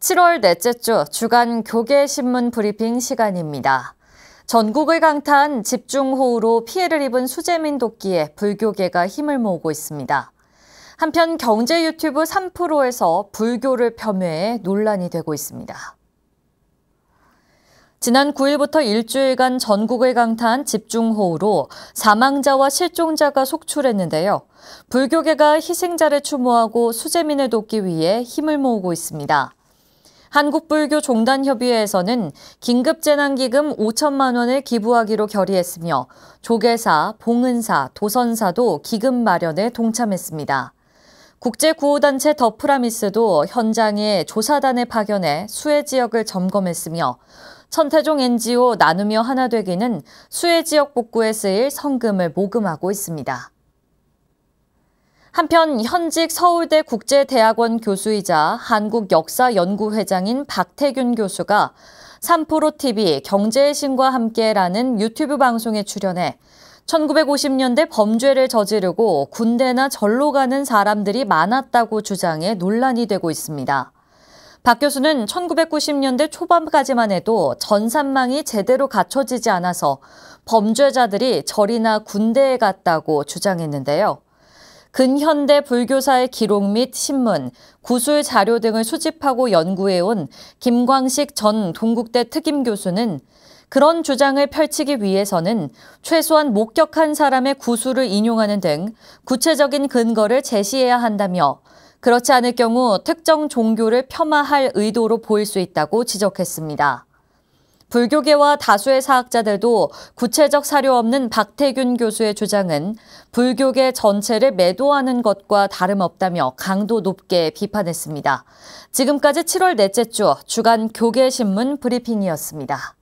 7월 넷째 주 주간 교계 신문 브리핑 시간입니다. 전국을 강타한 집중호우로 피해를 입은 수재민 도끼에 불교계가 힘을 모으고 있습니다. 한편 경제 유튜브 3프로에서 불교를 폄훼해 논란이 되고 있습니다. 지난 9일부터 일주일간 전국을 강타한 집중호우로 사망자와 실종자가 속출했는데요. 불교계가 희생자를 추모하고 수재민을 돕기 위해 힘을 모으고 있습니다. 한국불교종단협의회에서는 긴급재난기금 5천만 원을 기부하기로 결의했으며 조계사, 봉은사, 도선사도 기금 마련에 동참했습니다. 국제구호단체 더프라미스도 현장에 조사단을 파견해 수해 지역을 점검했으며 천태종 NGO 나누며 하나 되기는 수해 지역 복구에 쓰일 성금을 모금하고 있습니다. 한편 현직 서울대 국제대학원 교수이자 한국역사연구회장인 박태균 교수가 3프로TV 경제의 신과 함께라는 유튜브 방송에 출연해 1950년대 범죄를 저지르고 군대나 절로 가는 사람들이 많았다고 주장해 논란이 되고 있습니다. 박 교수는 1990년대 초반까지만 해도 전산망이 제대로 갖춰지지 않아서 범죄자들이 절이나 군대에 갔다고 주장했는데요. 근현대 불교사의 기록 및 신문, 구술 자료 등을 수집하고 연구해온 김광식 전 동국대 특임 교수는 그런 주장을 펼치기 위해서는 최소한 목격한 사람의 구술을 인용하는 등 구체적인 근거를 제시해야 한다며 그렇지 않을 경우 특정 종교를 폄하할 의도로 보일 수 있다고 지적했습니다. 불교계와 다수의 사학자들도 구체적 사료 없는 박태균 교수의 주장은 불교계 전체를 매도하는 것과 다름없다며 강도 높게 비판했습니다. 지금까지 7월 넷째 주 주간 교계신문 브리핑이었습니다.